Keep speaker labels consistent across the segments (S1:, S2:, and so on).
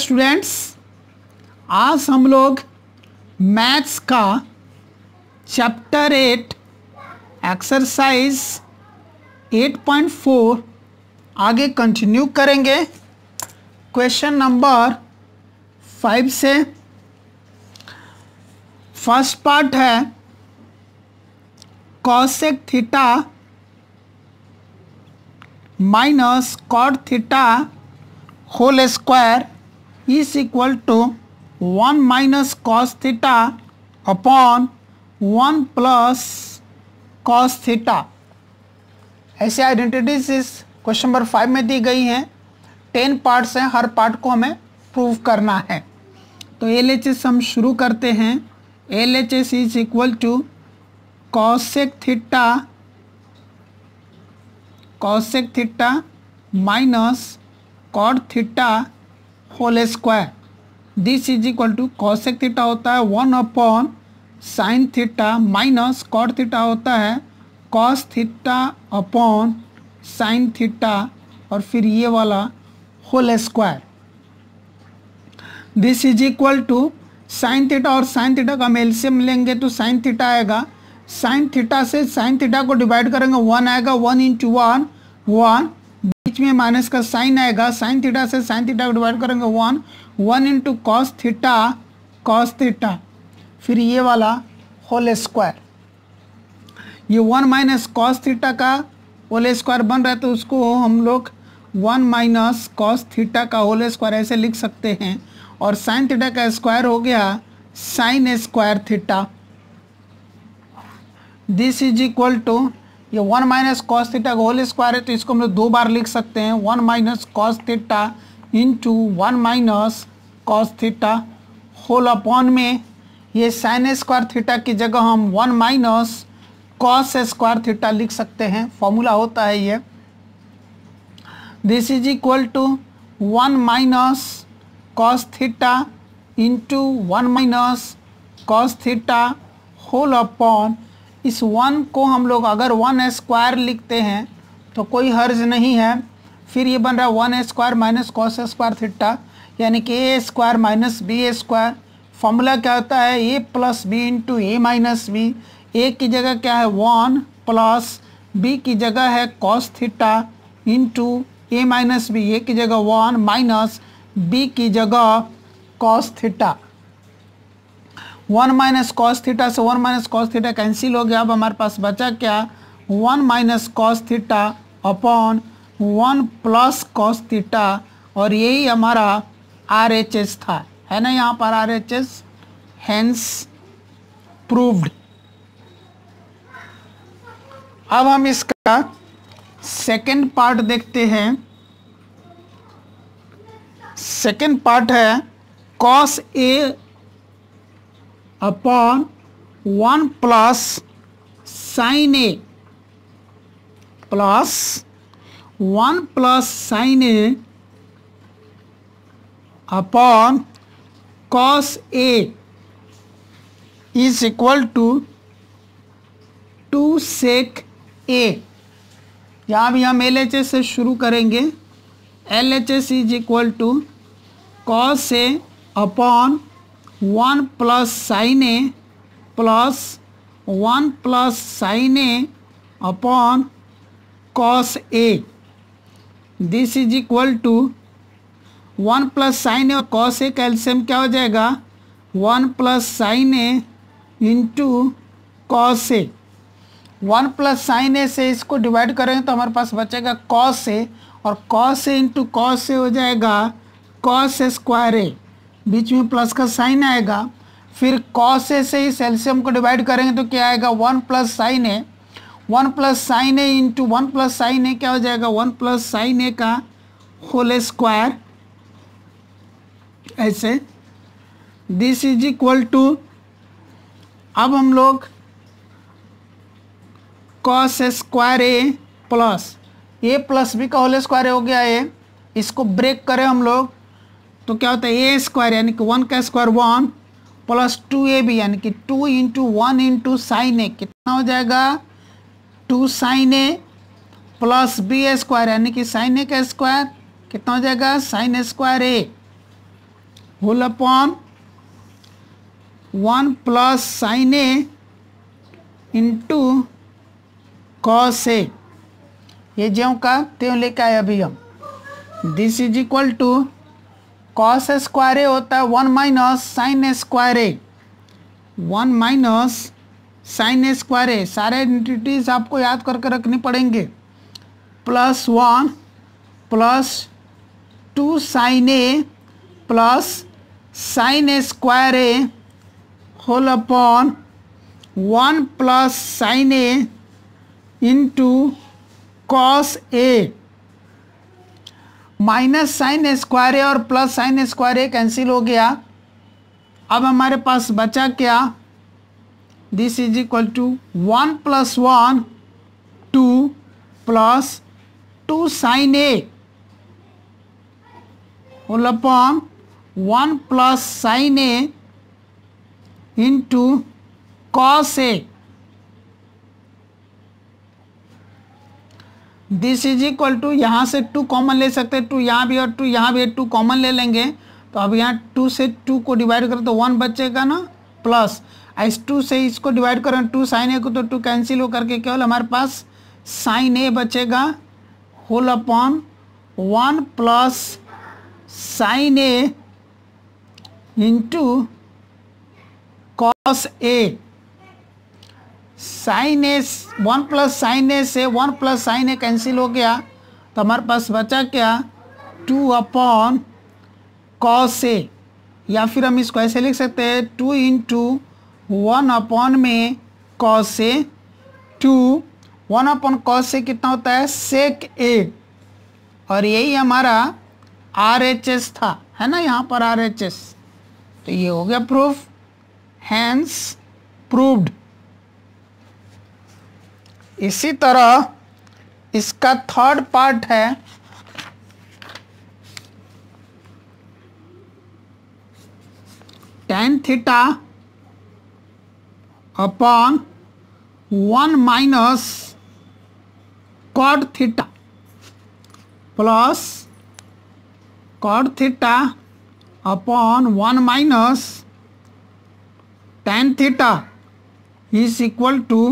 S1: Students आज हम लोग मैथ्स का चैप्टर एट एक्सरसाइज 8.4 आगे कंटिन्यू करेंगे क्वेश्चन नंबर फाइव से फर्स्ट पार्ट है cosec theta minus cot theta whole square is equal to 1 minus cos theta upon 1 plus cos theta ऐसे identities इस क्वेश्चन नंबर फाइव में दी गई हैं टेन पार्ट्स हैं हर पार्ट को हमें प्रूव करना है तो एल एच एस हम शुरू करते हैं L H S is equal to cosec theta cosec theta minus cot theta whole square this is equal to cosec theta होता है one upon sine theta minus cot theta होता है cos theta upon sine theta और फिर ये वाला whole square this is equal to sine theta और sine theta का हम से लेंगे तो साइन थीटा आएगा साइन थीटा से साइन थीटा को डिवाइड करेंगे वन आएगा वन इंटू वन वन बीच में माइनस का साइन आएगा साइन थीटा से साइन थीटा को डिवाइड करेंगे one one into cos theta cos theta फिर ये वाला होल स्क्वायर ये वन माइनस कॉस थीटा का होल स्क्वायर बन रहा है तो उसको हम लोग वन माइनस कॉस थीटा का होल स्क्वायर ऐसे लिख सकते हैं और साइन थीटा का स्क्वायर हो गया sine square theta this is equal to ये वन माइनस कॉस थीटा का होल स्क्वायर है तो इसको हम लोग दो बार लिख सकते हैं one minus cos theta into one minus cos theta whole upon में ये साइन स्क्वायर थीटा की जगह हम one minus cos square theta लिख सकते हैं फॉर्मूला होता है ये this is equal to one minus cos theta into one minus cos theta whole upon इस वन को हम लोग अगर वन स्क्वायर लिखते हैं तो कोई हर्ज नहीं है फिर ये बन रहा है one square minus cos square theta यानी कि A square minus B square formula क्या होता है A plus B into A minus B A की जगह क्या है वन प्लस बी की जगह है cos theta into A minus B A की जगह वन माइनस बी की जगह cos theta one minus cos theta से one minus cos theta cancel हो गया अब हमारे पास बचा क्या one minus cos theta upon one plus cos theta और यही हमारा आर एच एस था है ना यहाँ पर R H S hence proved अब हम इसका सेकेंड पार्ट देखते हैं सेकेंड पार्ट है cos A upon one plus sine A plus one plus sine A upon cos A is equal to two sec A यहाँ भी हम एल एच एस से शुरू करेंगे L H S is equal to cos A upon one plus sine A plus one plus sine A upon cos A this is equal to one plus sine A और cos A calcium क्या हो जाएगा one plus sine A into cos A one plus sine A से इसको divide करेंगे तो हमारे पास बचेगा कॉस ए और cos A into cos A हो जाएगा कॉस स्क्वायर ए बीच में प्लस का साइन आएगा फिर कॉस ए से इस को डिवाइड करेंगे तो क्या आएगा one plus sine A one plus sine A into one plus sine A क्या हो जाएगा वन प्लस साइन ए का होल स्क्वायर ऐसे दिस इज इक्वल टू अब हम लोग cos square A plus A plus B का होल स्क्वायर हो गया है इसको ब्रेक करें हम लोग तो क्या होता है ए स्क्वायर यानी कि वन का square one plus two A B यानी कि two into one into sine A कितना हो जाएगा two sine A plus B square यानी कि साइन ए का स्क्वायर कितना हो जाएगा sine square A whole upon one plus sine A into cos A ये ज्यों का त्यों लेकर आए अभी हम this is equal to cos square A होता है one minus sine square A one minus sine square A सारे आइडेंटिटीज आपको याद करके रखनी पड़ेंगे plus one plus two sine A plus sine square A whole upon one plus sine A into cos A minus sine square A और plus sine square A cancel हो गया अब हमारे पास बचा क्या this is equal to one plus one two plus two sine A whole one plus sine A into cos A this is equal to यहाँ से टू कॉमन ले सकते हैं टू यहाँ भी और टू यहाँ भी टू कॉमन ले लेंगे तो अब यहाँ टू से टू को डिवाइड करें तो वन बचेगा ना प्लस इस टू से इसको डिवाइड करें टू साइन ए को तो टू कैंसिल हो करके केवल हमारे पास साइन ए बचेगा whole upon one plus sine A into cos A sine A one plus sine A से one plus sine A cancel हो गया तो हमारे पास बचा क्या टू अपॉन कॉस ए या फिर हम इसको ऐसे लिख सकते हैं two in two one upon में cos A two one upon cos A कितना होता है सेक ए और यही हमारा आर एच एस था है ना यहाँ पर आर एच एस तो ये हो गया प्रूफ हैंस प्रूव्ड इसी तरह इसका थर्ड पार्ट है tan theta upon one minus cot theta plus cot theta upon one minus tan theta is equal to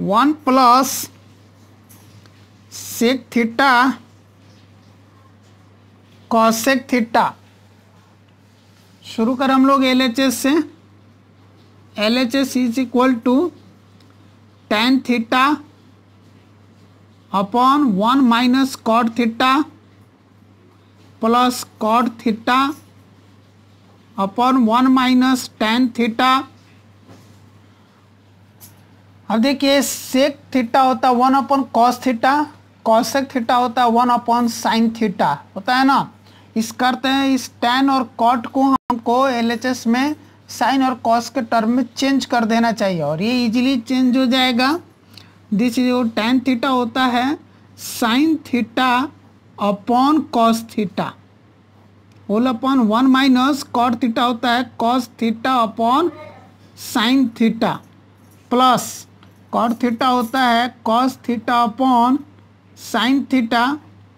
S1: one plus sec theta cosec theta शुरू कर हम लोग एल एच एस से L H S is equal to tan theta upon one minus cot theta plus cot theta upon one minus tan theta अब देखिए sec theta होता है one upon cos theta cosec theta होता है one upon sine theta होता है ना इस करते हैं इस टैन और कॉट को हमको एलएचएस में साइन और कॉस के टर्म में चेंज कर देना चाहिए और ये इजीली चेंज हो जाएगा दिस वो टैन थीटा होता है sine theta upon cos theta whole upon one minus cot theta होता है cos theta upon sine theta plus cot theta होता है cos theta upon sine theta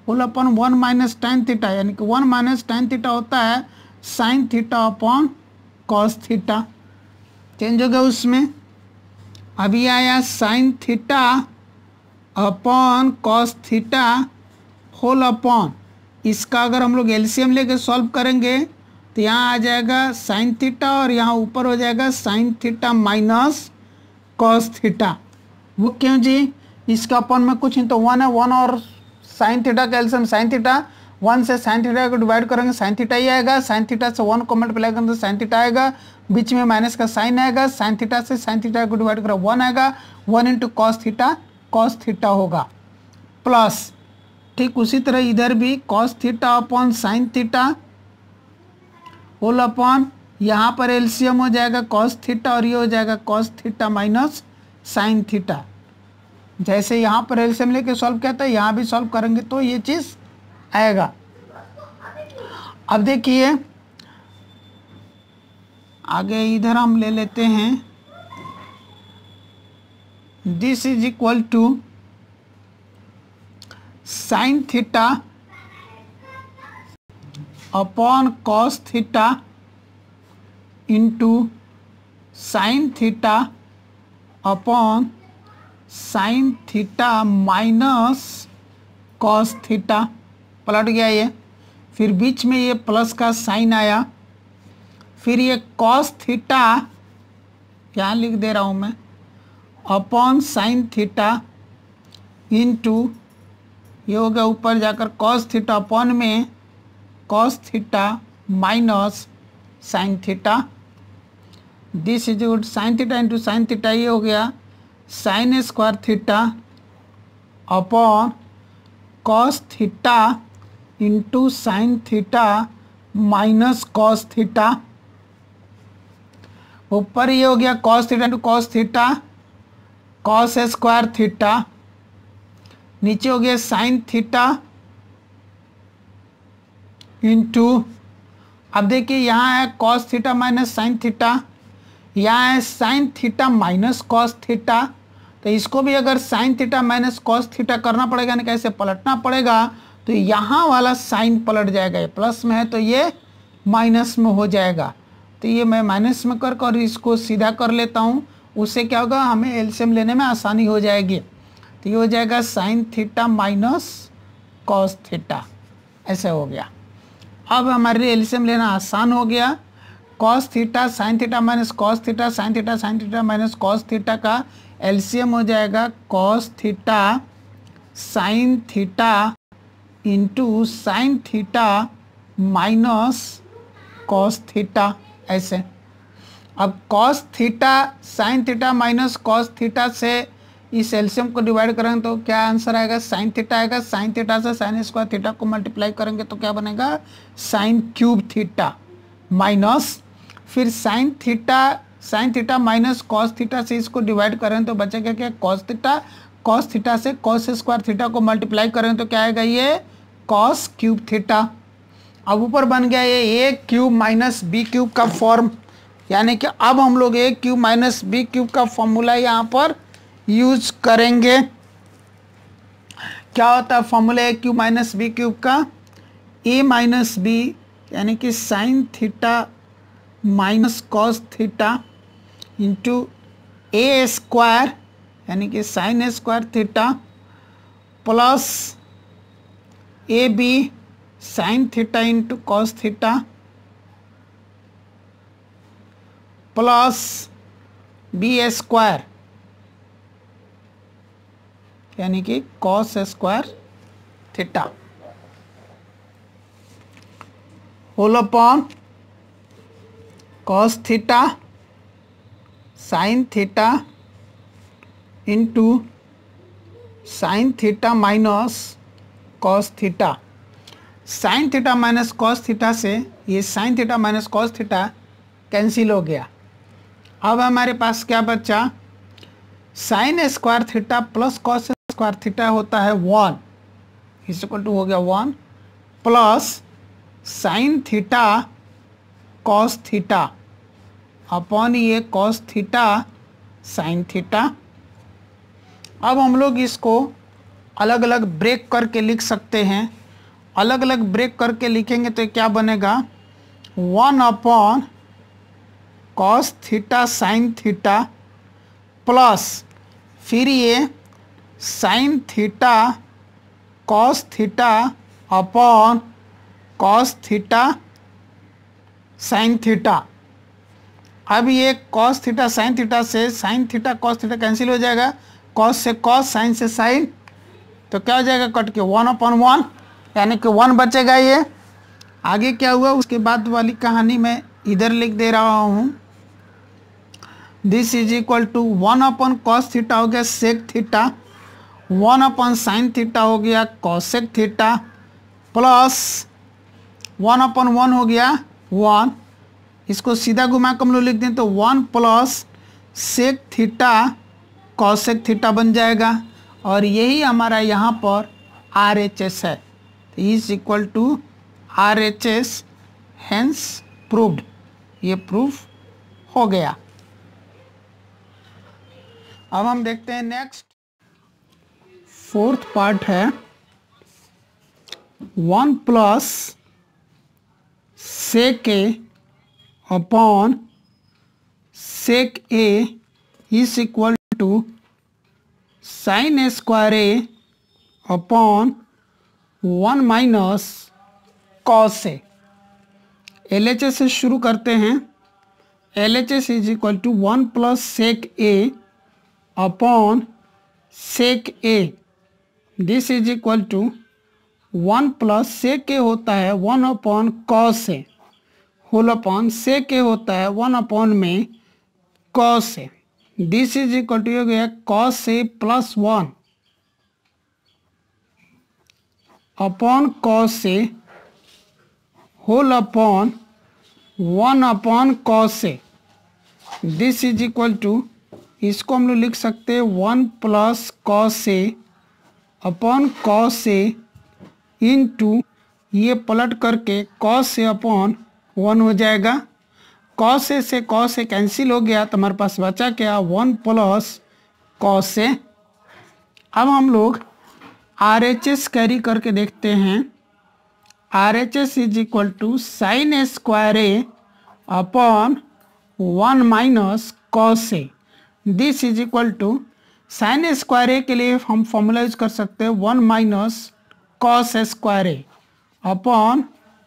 S1: whole upon one minus tan theta यानी कि one minus tan theta होता है sine theta upon cos theta change हो गया उसमें अभी आया sine theta upon cos theta whole upon इसका अगर हम लोग एलसीएम लेके सॉल्व करेंगे तो यहाँ आ जाएगा साइन थीटा और यहाँ ऊपर हो जाएगा sine theta minus cos theta वो क्यों जी इसका अपन में कुछ नहीं तो वन है वन और साइन थीटा का एल्सियम साइन थीटा वन से साइन थीटा को डिवाइड करेंगे साइन थीटा ही आएगा साइन थीटा से वन कॉमेंट पे लगेंगे तो साइन थीटा आएगा बीच में माइनस का साइन आएगा साइन थीटा से साइन थीटा को डिवाइड करो वन आएगा one into cos theta cos theta होगा प्लस ठीक उसी तरह इधर भी cos theta upon sine theta whole upon यहाँ पर एल्शियम हो जाएगा कॉस थीटा और ये हो जाएगा cos theta minus sine theta जैसे यहाँ पर एल्सियम लेके सॉल्व किया था यहाँ भी सॉल्व करेंगे तो ये चीज़ आएगा अब देखिए आगे इधर हम ले लेते हैं this is equal to sine theta upon cos theta into sine theta upon sine theta minus cos theta पलट गया ये फिर बीच में ये प्लस का साइन आया फिर ये कॉस थीटा यहाँ लिख दे रहा हूँ मैं अपॉन साइन थीटा इंटू ये हो गया ऊपर जाकर कॉस थीटा अपॉन में cos theta minus sine theta this is good sine theta into sine theta ये हो गया sine square theta upon cos theta into sine theta minus cos theta ऊपर ये हो गया cos theta into cos theta cos square theta नीचे हो गया साइन थीटा इंटू अब देखिए यहाँ है cos theta minus sine theta यहाँ है sine theta minus cos theta तो इसको भी अगर sine theta minus cos theta करना पड़ेगा यानी कैसे पलटना पड़ेगा तो यहाँ वाला साइन पलट जाएगा ये प्लस में है तो ये माइनस में हो जाएगा तो ये मैं माइनस में कर कर इसको सीधा कर लेता हूँ उससे क्या होगा हमें एल्शियम लेने में आसानी हो जाएगी तो ये हो जाएगा sine theta minus cos theta ऐसे हो गया अब हमारे लिए एल्शियम लेना आसान हो गया cos theta sine theta minus cos theta sine theta sine theta minus cos theta का एलसीएम हो जाएगा cos theta sine theta into sine theta minus cos theta ऐसे अब cos theta sine theta minus cos theta से इस एल्शियम को divide करेंगे तो क्या आंसर आएगा साइन थीटा आएगा साइन थीटा से साइन स्क्वायर थीटा को मल्टीप्लाई करेंगे तो क्या बनेगा साइन क्यूब थीटा माइनस फिर sine theta sine theta minus cos theta से इसको डिवाइड करें तो बचेगा क्या कॉस थीटा कॉस थीटा से कॉस स्क्वायर थीटा को मल्टीप्लाई करें तो क्या आएगा ये कॉस क्यूब थीटा अब ऊपर बन गया ये A cube minus B cube का फॉर्म यानी कि अब हम लोग A cube minus B cube का फॉर्मूला यहाँ पर यूज करेंगे क्या होता है formula A cube minus B cube का ए माइनस बी यानी कि sine theta minus cos theta into A square यानी कि sine square theta plus A B sine theta into cos theta plus B square यानी कि cos square theta whole upon cos theta sine theta into sine theta minus cos theta sine theta minus cos theta से ये sine theta minus cos theta cancel हो गया अब हमारे पास क्या बचा sine square theta plus cos square theta होता है वन इज इक्वल टू हो गया one plus sine theta cos theta upon ये कॉस थीटा साइन थीटा अब हम लोग इसको अलग अलग ब्रेक करके लिख सकते हैं अलग अलग ब्रेक करके लिखेंगे तो क्या बनेगा one upon cos theta sine theta plus फिर ये sine theta cos theta upon cos theta sine theta अब ये कॉस थीटा साइन थीटा से sine theta cos theta cancel हो जाएगा कॉस से कॉस साइन से साइन तो क्या हो जाएगा कट के वन अपॉन वन यानी कि वन बचेगा ये आगे क्या हुआ उसके बाद वाली कहानी मैं इधर लिख दे रहा हूँ this is equal to one upon cos theta हो गया sec theta one upon sine theta हो गया cosec theta plus one upon one हो गया वन इसको सीधा घुमा कर हम लोग लिख दें तो one plus sec theta cosec theta बन जाएगा और यही हमारा यहाँ पर आर एच एस है तो is equal to R H S hence proved ये प्रूफ हो गया अब हम देखते हैं नेक्स्ट फोर्थ पार्ट है one plus sec upon sec A is equal to sine A square A upon one minus cos से एल एच एस से शुरू करते हैं L H S is equal to one plus sec A upon sec A this is equal to one plus sec ए होता है one upon cos A whole upon sec होता है one upon में cos से this is equal to गया cos से plus one upon cos से whole upon one upon cos से दिस इज इक्वल टू इसको हम लोग लिख सकते हैं वन प्लस कॉस से अपॉन कॉस से इन टू ये पलट करके कॉस से अपॉन वन हो जाएगा कॉस ए से कॉस ए कैंसिल हो गया तो हमारे पास बचा क्या वन प्लस कॉस ए अब हम लोग आर एच एस कैरी करके देखते हैं R H S is equal to sine A square A upon one minus cos A this is equal to sine A square A के लिए हम फॉर्मूला यूज कर सकते हैं one minus cos A square A upon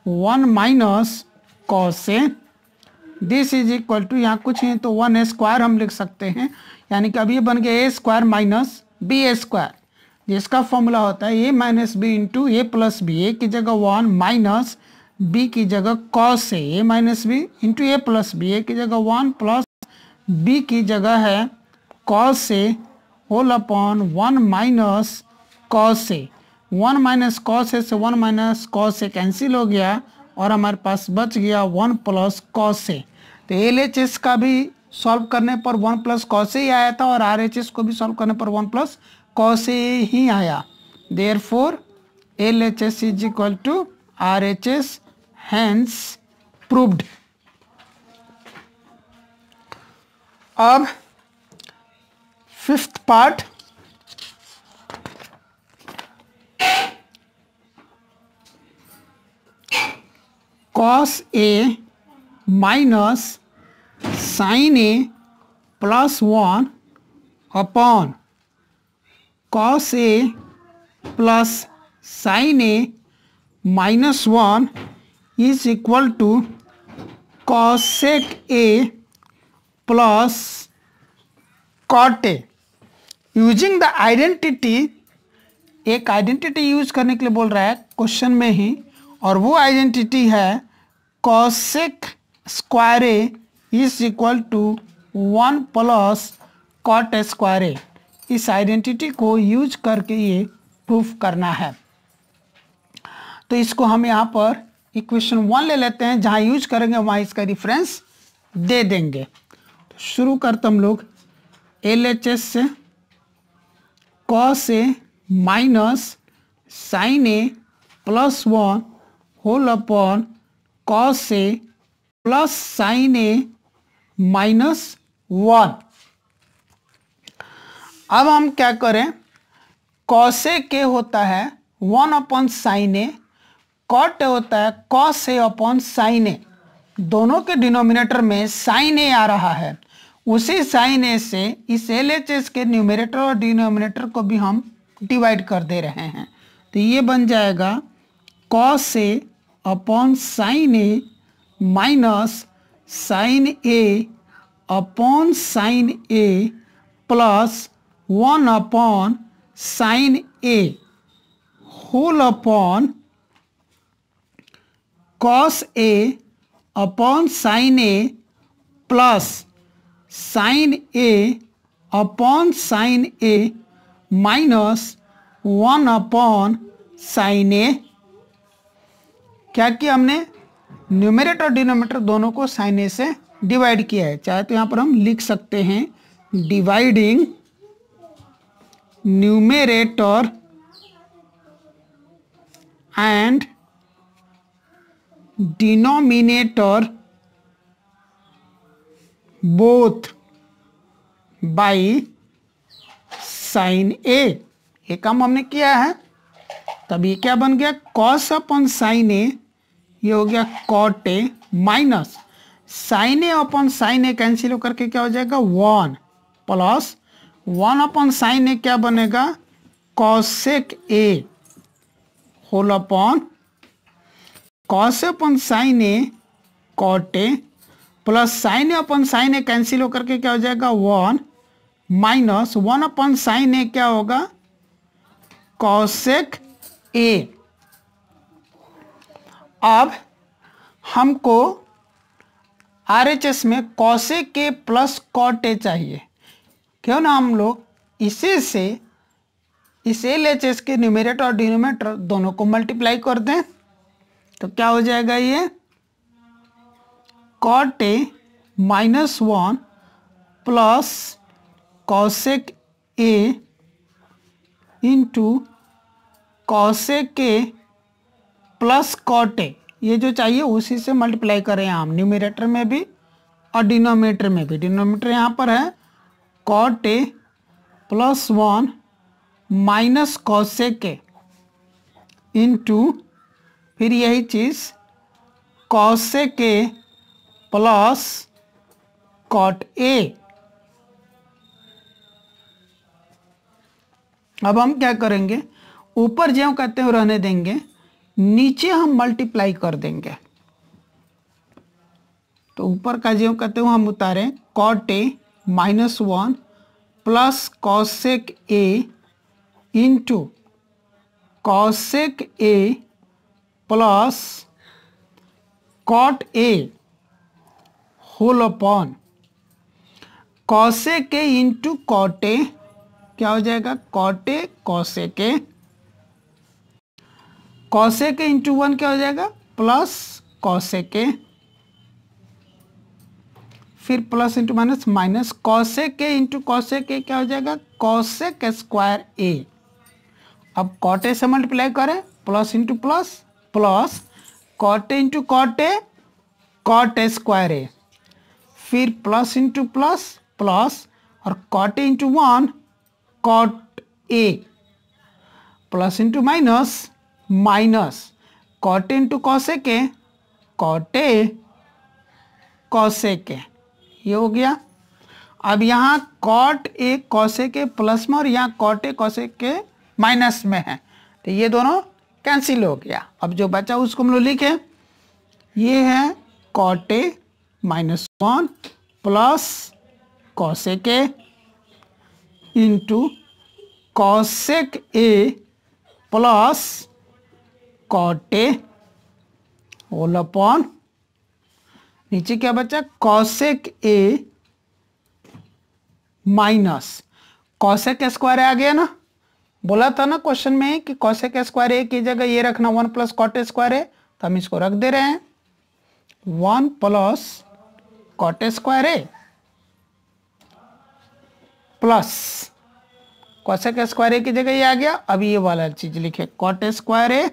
S1: one minus cos से this is equal to यहाँ कुछ है तो वन स्क्वायर हम लिख सकते हैं यानी कि अभी बन गया A square minus B square जिसका फॉर्मूला होता है A minus B into A plus B A की जगह वन माइनस बी की जगह कॉस से A minus B into A plus B A की जगह वन प्लस बी की जगह है कॉस से whole upon one minus cos से वन माइनस कॉस से वन माइनस कॉस से कैंसिल हो गया और हमारे पास बच गया वन प्लस कॉस से तो एल एच एस का भी सॉल्व करने पर वन प्लस कॉस ए ही आया था और आर एच एस को भी सॉल्व करने पर वन प्लस कॉस से ही आया therefore L H S is equal to R H S hence proved अब fifth part cos A minus sine A plus one upon cos A plus sine A minus one is equal to cosec A plus cot A using the identity एक identity use करने के लिए बोल रहा है question में ही और वो आइडेंटिटी है cosec square A is equal to one plus cot square A इस आइडेंटिटी को यूज करके ये प्रूफ करना है तो इसको हम यहाँ पर इक्वेशन वन ले लेते हैं जहाँ यूज करेंगे वहाँ इसका रिफरेंस दे देंगे तो शुरू करते हम लोग एल एच एस से cos A minus sine A plus one whole upon cos से plus sine A minus one अब हम क्या करें ए के होता है one upon sine A cot होता है cos A upon sine A दोनों के डिनोमिनेटर में साइन ए आ रहा है उसी साइन ए से इस एल एच एस के न्यूमिनेटर और डिनोमिनेटर को भी हम डिवाइड कर दे रहे हैं तो ये बन जाएगा cos A upon sine A minus sine A upon sine A plus 1 upon sine A whole upon cos A upon sine A plus sine A upon sine A minus 1 upon sine A क्या कि हमने numerator और denominator दोनों को sign A से divide किया है चाहे तो यहाँ पर हम लिख सकते हैं dividing numerator and denominator both by sine A ये काम हमने किया है तभी क्या बन गया कॉस अपन साइन ए ये हो गया cot A minus sine A upon sine A cancel होकर के क्या हो जाएगा one plus one upon sine A क्या बनेगा cosec A whole upon cos upon sine A cot A plus sine A upon sine A cancel होकर के क्या हो जाएगा one minus one upon sine A क्या होगा कॉशेक ए अब हमको आर एच एस में कौसे के प्लस कॉटे चाहिए क्यों ना हम लोग इसे से इस एल एच एस के न्यूमेरेटर और डिनोमेटर दोनों को मल्टीप्लाई कर दें तो क्या हो जाएगा ये cot A minus one plus cosec A into cosec के प्लस कॉट ए ये जो चाहिए उसी से मल्टीप्लाई करें हम न्यूमिनेटर में भी और डिनोमीटर में भी डिनोमीटर यहाँ पर है cot A plus one minus के इन इंटू फिर यही चीज़ कॉसे के प्लस कॉट ए अब हम क्या करेंगे ऊपर ज्यों कहते हो रहने देंगे नीचे हम मल्टीप्लाई कर देंगे तो ऊपर का जो कहते हो हम उतारें cot A minus one plus cosec A into cosec A plus cot A whole upon cosec A into cot A क्या हो जाएगा कॉट ए कॉसेक ए के इंटू वन क्या हो जाएगा प्लस के फिर प्लस इंटू माइनस माइनस के इंटू के क्या हो जाएगा के स्क्वायर ए अब कॉटे से मल्टीप्लाई करें plus into plus plus cot A into cot A cot square A फिर प्लस इंटू प्लस प्लस और cot A into one cot A plus into minus minus cot into के कॉटे के ये हो गया अब यहाँ कॉट ए कौशे के प्लस में और यहाँ कॉट ए के माइनस में है तो ये दोनों कैंसिल हो गया अब जो बचा उसको हम लोग लिखे ये है cot A minus one plus cosec into cosec A plus cot A A upon नीचे क्या बचा cosec A minus cosec square आ गया ना बोला था ना क्वेश्चन में कि कौशेक स्क्वायर ए की जगह ये रखना वन प्लस कॉट स्क्वायर है तो हम इसको रख दे रहे हैं one plus cot square A plus cosec square A की जगह ये आ गया अभी ये वाला चीज लिखे cot square A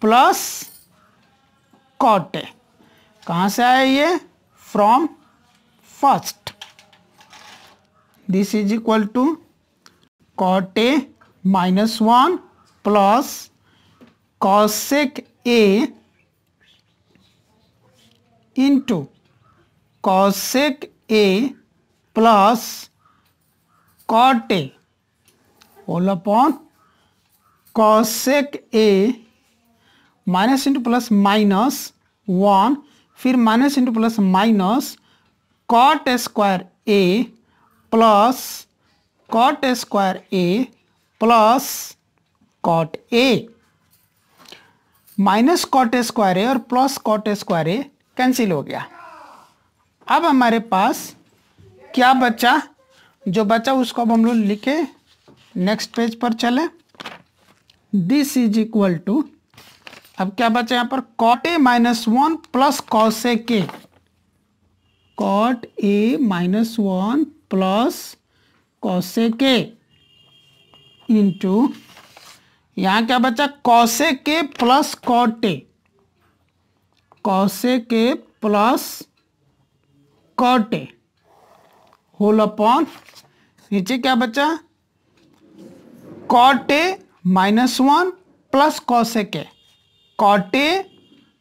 S1: plus cot कहाँ से आया ये from first this is equal to cot A minus one plus cosec A into cosec A plus cot A whole upon cosec A minus into plus minus one फिर minus into plus minus cot square A plus cot square A plus cot A minus cot square A और plus cot square A cancel हो गया अब हमारे पास क्या बचा जो बचा उसको अब हम लोग लिखे नेक्स्ट पेज पर चले दिस इज इक्वल टू अब क्या बचा यहां पर cot A minus one plus cos A के cot A minus one plus cos A के इंटू यहां क्या बचा कॉस ए के plus cot A cos A के plus cot A whole upon नीचे क्या बचा cot A minus one plus cos A के cot A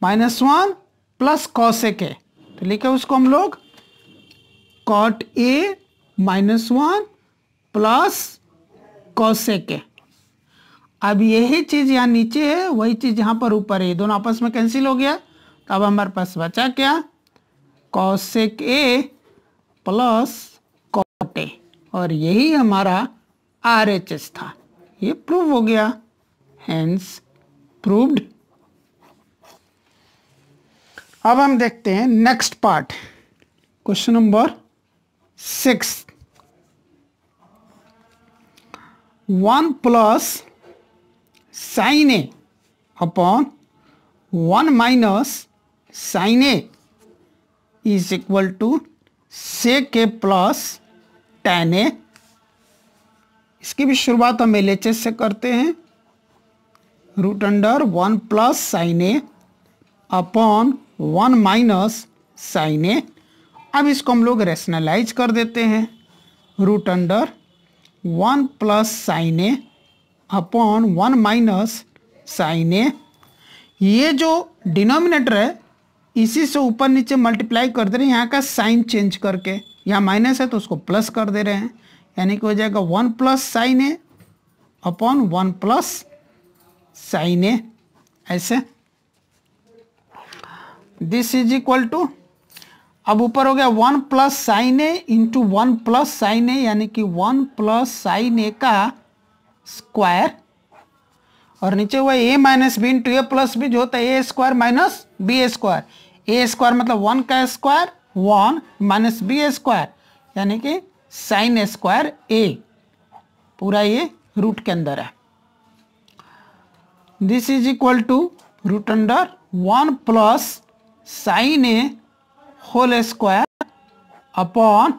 S1: minus one plus cosec A तो लिखे उसको हम लोग cot A minus one plus cosec A अब यही चीज़ यहाँ नीचे है वही चीज़ यहाँ पर ऊपर है दोनों आपस में कैंसिल हो गया तो अब हमारे पास बचा क्या cosec A plus cot A और यही हमारा आर एच एस था ये प्रूव हो गया हैंस प्रूव्ड अब हम देखते हैं next part question number six one plus sine A upon one minus sine A is equal to से के प्लस टेन ए इसकी भी शुरुआत हम एल एच एस से करते हैं root under one plus sine A upon one minus sine A अब इसको हम लोग रेशनलाइज कर देते हैं root under one plus sine A upon one minus sine A ये जो डिनोमिनेटर है इसी से ऊपर नीचे मल्टीप्लाई कर दे रहे हैं यहाँ का साइन चेंज करके यहाँ माइनस है तो उसको प्लस कर दे रहे हैं यानी कि हो जाएगा one plus sine A upon one plus sine A ऐसे दिस इज इक्वल टू अब ऊपर हो गया one plus sine A into one plus sine A यानी कि वन प्लस साइन ए का स्क्वायर और नीचे हुआ A minus B into A plus B जो होता है A square minus B A square A square मतलब वन का square one minus B square यानी कि साइन स्क्वायर ए पूरा ये रूट के अंदर है this is equal to root under one plus sine A whole square upon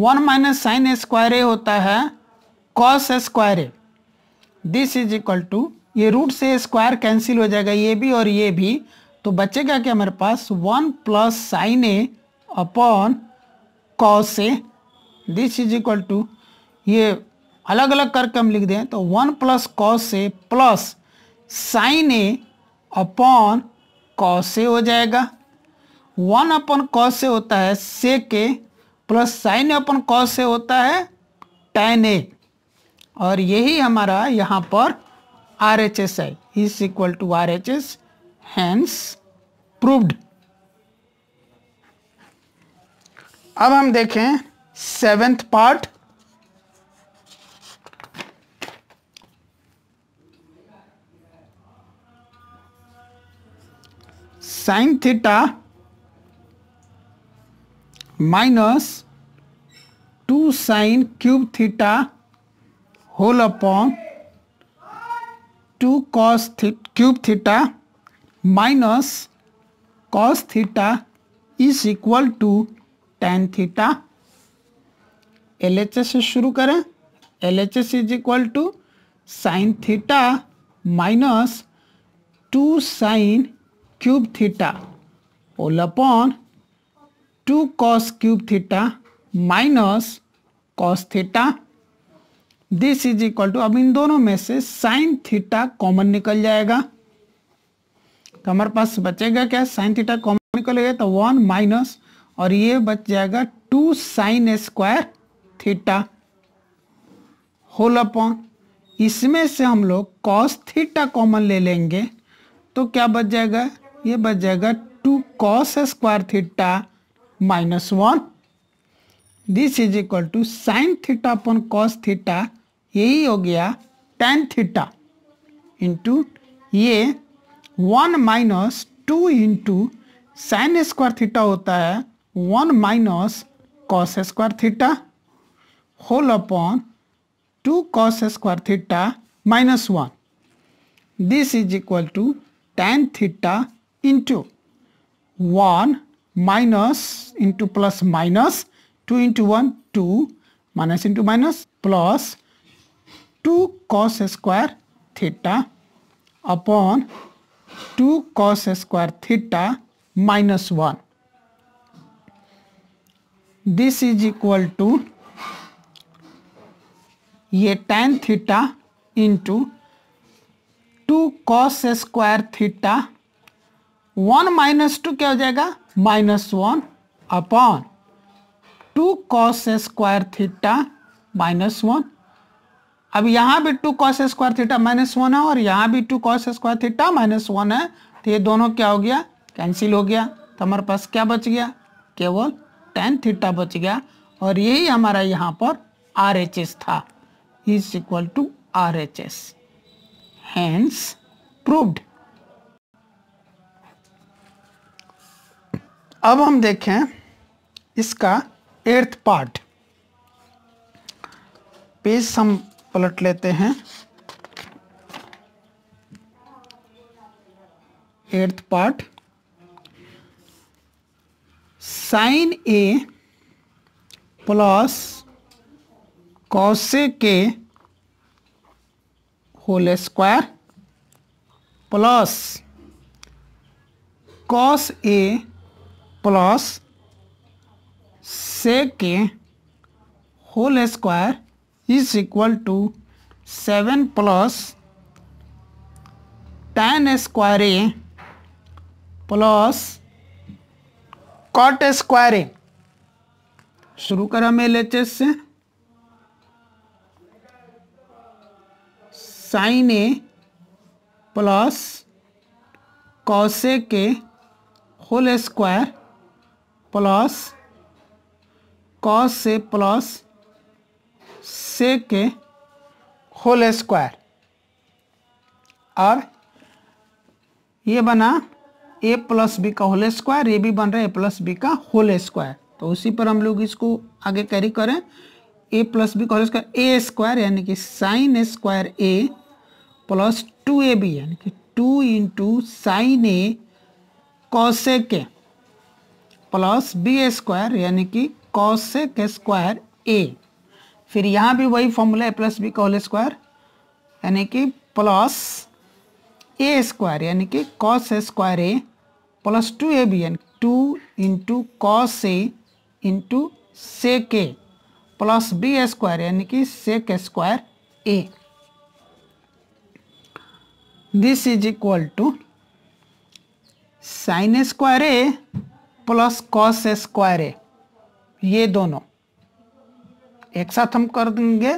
S1: one minus sine A square A होता है cos square A this is equal to ये रूट से स्क्वायर कैंसिल हो जाएगा ये भी और ये भी तो बचेगा क्या हमारे पास one plus sine A upon cos A this is equal to ये अलग अलग करके हम लिख दें तो one plus cos A plus sine A upon cos A हो जाएगा वन अपन कॉस से होता है से के प्लस साइन अपन कॉस से होता है टेन ए और यही हमारा यहाँ पर आर एच एस है is equal to R H S hence proved अब हम देखें seventh part sine theta minus two sine cube theta whole upon two cos cube theta minus cos theta is equal to tan theta L H S से शुरू करें L H S is equal to sine theta minus two sine cube theta whole upon two cos cube theta minus cos theta this is equal to अब इन दोनों में से sine theta common निकल जाएगा तो हमारे पास बचेगा क्या साइन थीटा कॉमन निकलेगा तो वन माइनस और ये बच जाएगा two sine square theta whole upon इसमें से हम लोग कॉस थीटा कॉमन ले लेंगे तो क्या बच जाएगा ये बच जाएगा two cos square theta minus one this is equal to sine theta upon cos theta यही हो गया टेन थीटा इंटू ये one minus two into sine square theta होता है one minus cos square theta whole upon two cos square theta minus one this is equal to tan theta into one minus into plus minus 2 into 1 2 minus into minus plus 2 cos square theta upon 2 cos square theta minus 1. This is equal to ये tan theta into 2 cos square theta one minus two क्या हो जाएगा minus one upon two cos square theta minus one अब यहां भी two cos square theta minus one है और यहां भी two cos square theta minus one है तो ये दोनों क्या हो गया कैंसिल हो गया तो हमारे पास क्या बच गया केवल टेन थीटा बच गया और यही हमारा यहाँ पर आर एच एस था is equal to R H S hence proved अब हम देखें इसका एर्थ पार्ट पेज हम पलट लेते हैं eighth part sine A plus cosec whole square plus cos A plus sec के whole square is equal to seven plus tan square A plus cot square A शुरू करा हम L H S से sine A plus cosec whole square plus cos से plus sec whole square और ये बना A plus B का whole square ये भी बन रहा है ए प्लस बी का होल स्क्वायर तो उसी पर हम लोग इसको आगे कैरी करें ए प्लस बी का होल स्क्वायर ए स्क्वायर यानी कि sine square A plus two A B यानी कि two into sine A A के प्लस बी स्क्वायर यानी कि कॉस के स्क्वायर ए फिर यहाँ भी वही फॉर्मूला है प्लस बी का होल स्क्वायर यानी कि प्लस ए स्क्वायर यानी कि cos square A plus two A B यानी two into cos A into से के प्लस बी स्क्वायर यानी कि sec square A this is equal to sine square A plus cos square A ये दोनों एक साथ हम कर देंगे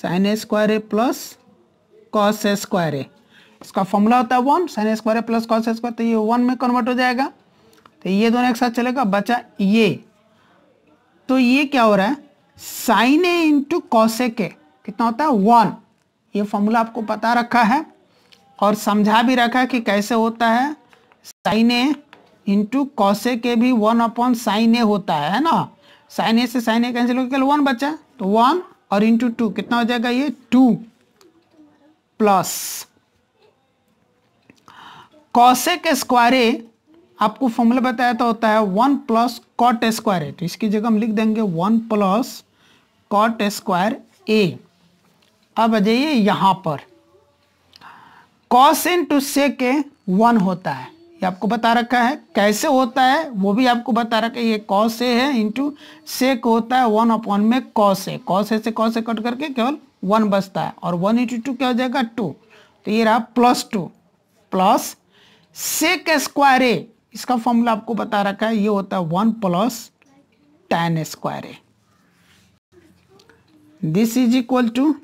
S1: sine square plus cos square इसका फॉर्मूला होता है one sine square plus cos square तो ये वन में कन्वर्ट हो जाएगा तो ये दोनों एक साथ चलेगा बचा ये तो ये क्या हो रहा है sine A into cos A के कितना होता है वन ये फॉर्मूला आपको बता रखा है और समझा भी रखा है कि कैसे होता है sine A into cos A के भी वन अपॉन साइन ए होता है ना साइन ए से साइन ए कैंसिल होकर वन बचा तो वन और इंटू टू कितना हो जाएगा ये टू प्लस के स्क्वायर ए आपको फॉर्मूला बताया तो होता है one plus cot square A तो इसकी जगह हम लिख देंगे one plus cot square A अब आ जाइए यहां पर कॉस इन टू से के वन होता है ये आपको बता रखा है कैसे होता है वो भी आपको बता रखा है ये कॉस ए है इंटू सेक होता है वन अपॉन में कॉस ए कॉस ए से कॉस ए कट करके केवल वन बचता है और वन इंटू टू क्या हो जाएगा टू तो ये रहा plus two plus sec square A इसका फॉर्मूला आपको बता रखा है ये होता है one plus tan square A this is equal to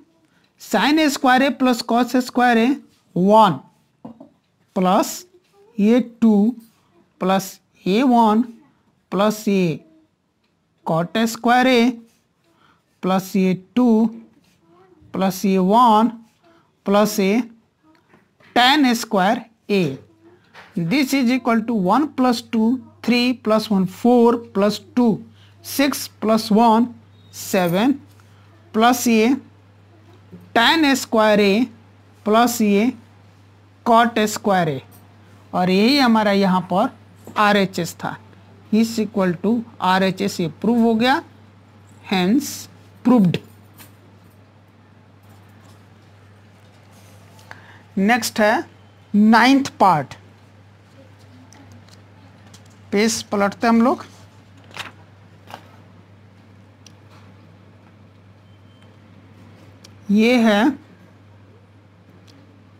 S1: sine square A plus cos square A one plus A two plus A one plus A cot square A plus A two plus A one plus A tan square A this is equal to one plus two three plus one four plus two six plus one seven plus ये tan square A plus ये cot square A और यही हमारा यहाँ पर R H S था is equal to R H S ये prove हो गया हैंस प्रूव्ड नेक्स्ट है नाइन्थ पार्ट पेज पलटते हम लोग ये है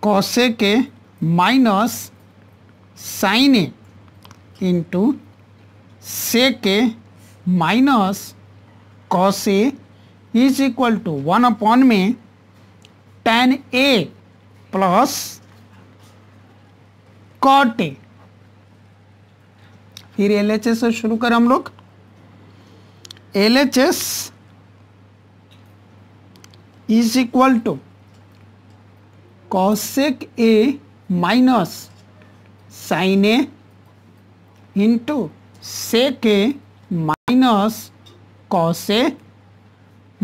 S1: cosec minus sine A into sec A minus cos A is equal to one upon में tan A plus cot A फिर एल एच एस से शुरू कर हम लोग L H S is equal to cosec A minus sine A into sec A minus cos A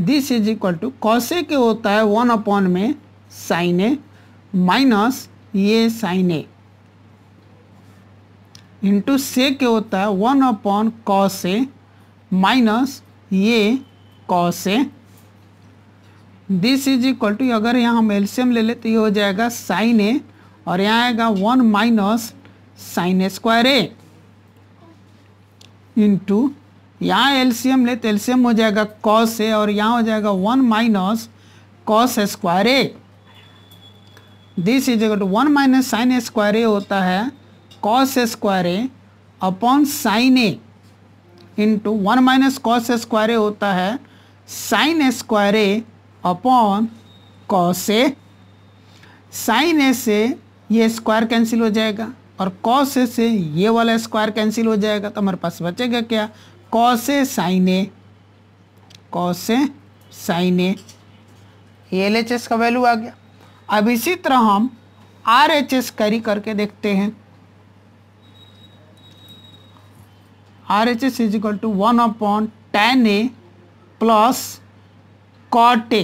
S1: this is equal to cos A के होता है one upon में साइन ए माइनस ये sine A into sec होता है one upon cos A minus ये cos A this is equal to अगर यहाँ हम एल्शियम ले ले तो ये हो जाएगा साइन ए और यहाँ आएगा one minus sine square A into यहाँ एलसीएम ले तो एलसीएम हो जाएगा कॉस ए और यहाँ हो जाएगा one minus cos square A this is equal to one minus sine square A होता है cos square A upon sine A into one minus cos square A होता है sine square A upon cos A sine A से ये square cancel हो जाएगा और cos A से ये वाला स्क्वायर कैंसिल हो जाएगा तो हमारे पास बचेगा क्या cos A sine A cos A sine A L H S का वैल्यू आ गया अब इसी तरह हम आर एच एस कैरी करके देखते हैं R H S is equal to one upon tan A plus cot A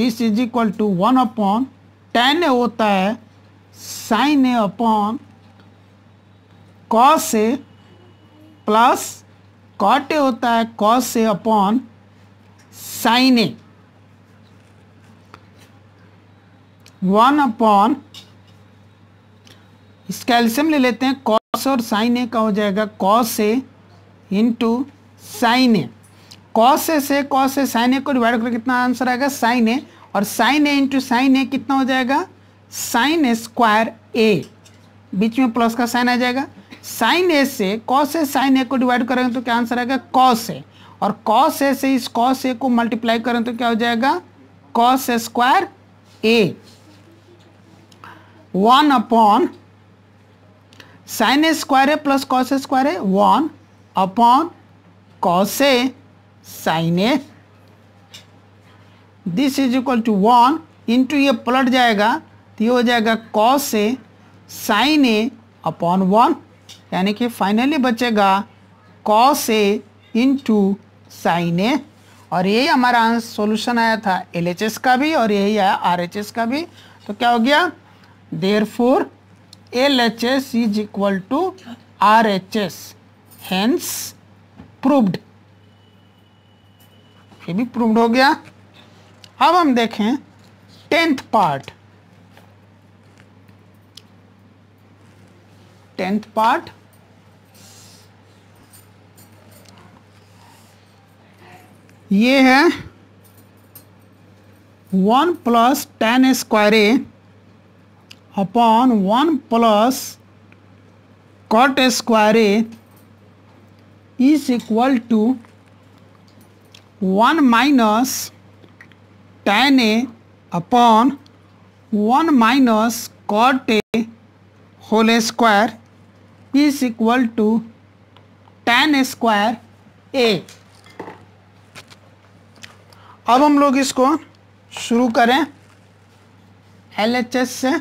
S1: this is equal to one upon tan A होता है sine A upon cos A plus cot A होता है cos A upon sine A one upon इसका LCM ले लेते हैं cos और sine A का हो जाएगा cos A into sine A cos A से कॉस ए साइन ए को डिवाइड करके कितना आंसर आएगा साइन ए और sine A into sine A कितना हो जाएगा साइन स्क्वायर ए बीच में प्लस का साइन आ जाएगा साइन ए से कॉस ए साइन ए को डिवाइड करेंगे तो क्या आंसर आएगा कॉस ए और कॉस ए से इस कॉस ए को मल्टीप्लाई करें तो क्या हो जाएगा cos square A one upon sine A square A plus cos square A one upon cos A sine A this is equal to one into ये पलट जाएगा तो ये हो जाएगा कॉस से साइन ए अपॉन वन यानी कि फाइनली बचेगा cos A into sine A और यही हमारा सॉल्यूशन आया था एलएचएस का भी और यही आया आरएचएस का भी तो क्या हो गया therefore L H S is equal to R H S hence proved ये भी प्रूव्ड हो गया अब हम देखें टेंथ पार्ट tenth part ये है one plus tan square A upon one plus cot square A is equal to one minus tan A upon one minus cot A whole square P is equal to tan square A अब हम लोग इसको शुरू करें L H S से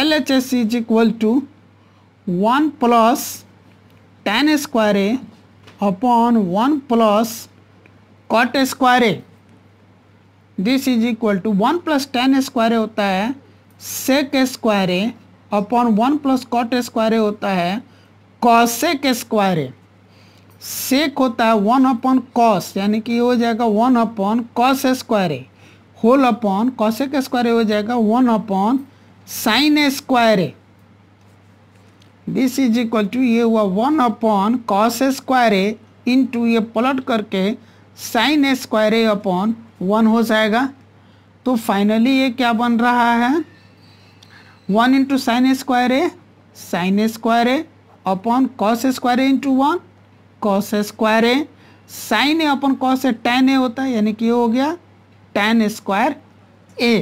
S1: L H S is equal to one plus tan square A upon one plus cot square A this is equal to one plus tan square होता है sec square A upon one plus cot square होता है cosec square sec होता है one upon cos यानी कि हो जाएगा one upon cos square whole upon cosec square हो जाएगा one upon sine square this is equal to ये हुआ one upon cos square into ये पलट करके साइन स्क्वायर अपॉन वन हो जाएगा तो फाइनली ये क्या बन रहा है one into sine square A sine square A upon cos square A into one cos square A sine A upon cos A tan A होता है यानी कि ये हो गया टेन स्क्वायर ए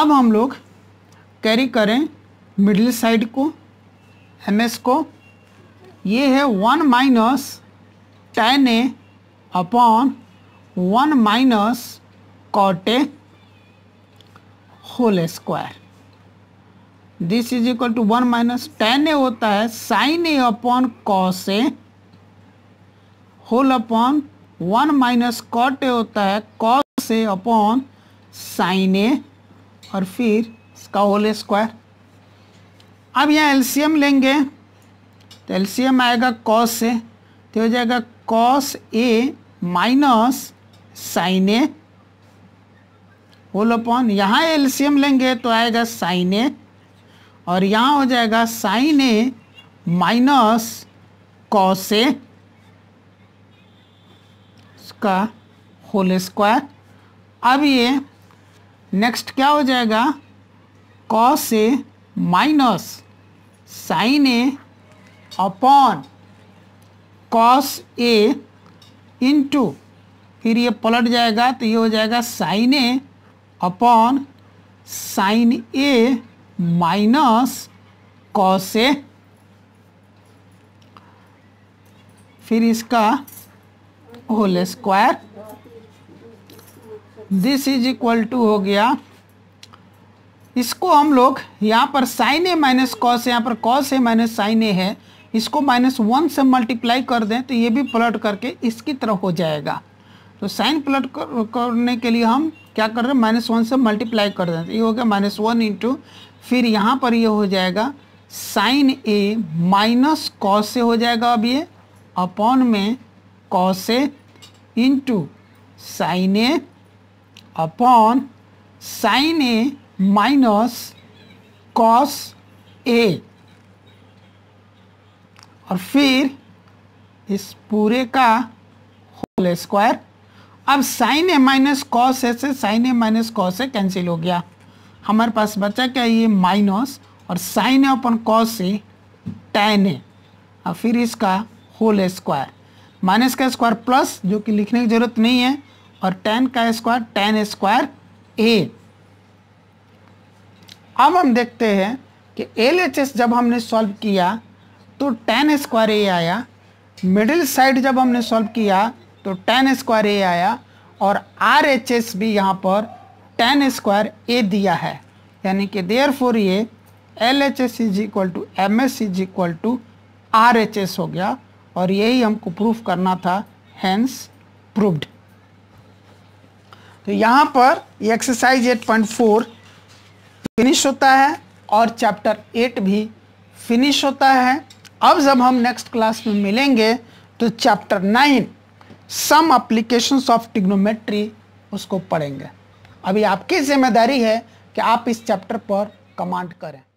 S1: अब हम लोग कैरी करें मिडिल साइड को एम एस को ये है one minus tan A upon one minus cot A whole square this is equal to one minus tan A होता है sine A upon cos A whole upon one minus cot A होता है cos A upon sine A और फिर इसका whole square अब यहाँ LCM लेंगे तो एलसीएम आएगा कॉस ए तो हो जाएगा cos A minus sine A whole upon यहाँ एलसीएम लेंगे तो आएगा साइन ए और यहाँ हो जाएगा sine A minus cos A का होल स्क्वायर अब ये नेक्स्ट क्या हो जाएगा cos A minus sine A upon cos A into फिर ये पलट जाएगा तो ये हो जाएगा sine A upon sine A minus cos A फिर इसका whole square this is equal to हो गया इसको हम लोग यहाँ पर साइन ए माइनस कॉस यहाँ पर cos A minus sine A है इसको माइनस वन से मल्टीप्लाई कर दें तो ये भी प्लट करके इसकी तरह हो जाएगा तो साइन प्लट कर, करने के लिए हम क्या कर रहे हैं माइनस वन से मल्टीप्लाई कर रहे देते तो ये हो गया माइनस वन इंटू फिर यहाँ पर ये हो जाएगा साइन ए माइनस कॉस से हो जाएगा अब ये अपॉन में cos A into sine A upon sine A minus cos A और फिर इस पूरे का होल स्क्वायर अब साइन ए माइनस कॉस एस से sine A minus cos A cancel हो गया हमारे पास बचा क्या ये माइनस और साइन ए अपन कॉस से टेन ए और फिर इसका होल स्क्वायर माइनस का स्क्वायर प्लस जो कि लिखने की जरूरत नहीं है और टेन का स्क्वायर टेन स्क्वायर ए अब हम देखते हैं कि एल एच एस जब हमने सॉल्व किया तो टेन स्क्वायर ए आया मिडिल साइड जब हमने सॉल्व किया तो टेन स्क्वायर ए आया और आर एच एस भी यहाँ पर टेन स्क्वायर ए दिया है यानी कि देयर फोर ये L H S is equal to M S is equal to R H S हो गया और यही हमको प्रूफ करना था हैंस प्रूव्ड तो यहाँ पर ये एक्सरसाइज 8.4 फिनिश होता है और चैप्टर 8 भी फिनिश होता है अब जब हम नेक्स्ट क्लास में मिलेंगे तो chapter 9 some applications of trigonometry उसको पढ़ेंगे अभी आपकी जिम्मेदारी है कि आप इस चैप्टर पर कमांड करें